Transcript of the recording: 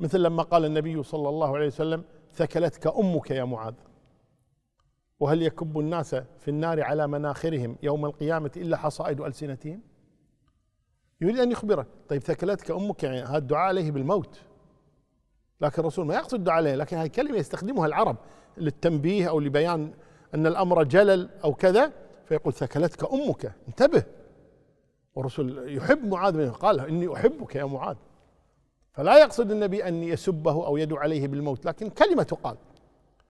مثل لما قال النبي صلى الله عليه وسلم ثكلتك امك يا معاذ وهل يكب الناس في النار على مناخرهم يوم القيامه الا حصائد السنتهم يريد ان يخبره طيب ثكلتك امك يعني هذا الدعاء عليه بالموت لكن الرسول ما يقصد الدعاء عليه لكن هذه كلمه يستخدمها العرب للتنبيه او لبيان ان الامر جلل او كذا فيقول ثكلتك امك انتبه والرسول يحب معاذ منه قال اني احبك يا معاذ فلا يقصد النبي أن يسبه أو يدعو عليه بالموت لكن كلمة تقال